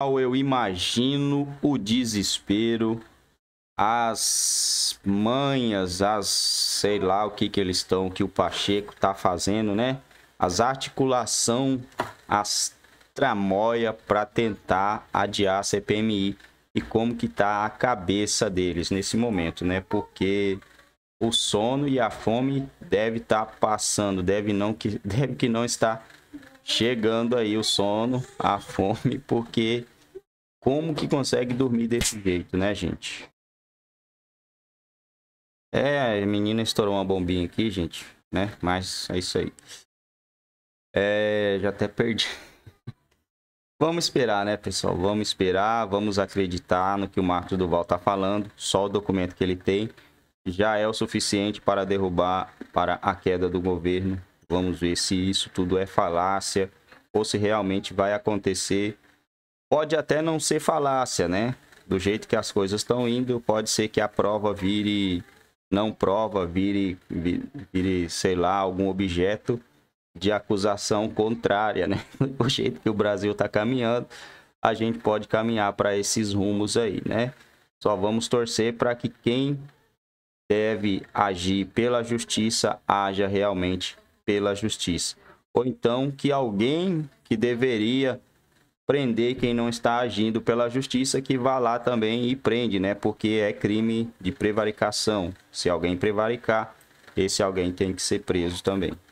eu imagino o desespero, as manhas, as sei lá o que que eles estão, que o Pacheco tá fazendo, né? As articulação, as tramóia para tentar adiar a CPMI e como que tá a cabeça deles nesse momento, né? Porque o sono e a fome deve estar tá passando, deve não que deve que não estar chegando aí o sono, a fome, porque como que consegue dormir desse jeito, né, gente? É, a menina estourou uma bombinha aqui, gente, né? Mas é isso aí. É, já até perdi. Vamos esperar, né, pessoal? Vamos esperar, vamos acreditar no que o Marcos Duval tá falando. Só o documento que ele tem já é o suficiente para derrubar para a queda do governo Vamos ver se isso tudo é falácia ou se realmente vai acontecer. Pode até não ser falácia, né? Do jeito que as coisas estão indo, pode ser que a prova vire não prova, vire, vire sei lá, algum objeto de acusação contrária, né? Do jeito que o Brasil está caminhando, a gente pode caminhar para esses rumos aí, né? Só vamos torcer para que quem deve agir pela justiça haja realmente pela justiça. Ou então que alguém que deveria prender quem não está agindo pela justiça que vá lá também e prende, né? Porque é crime de prevaricação. Se alguém prevaricar, esse alguém tem que ser preso também.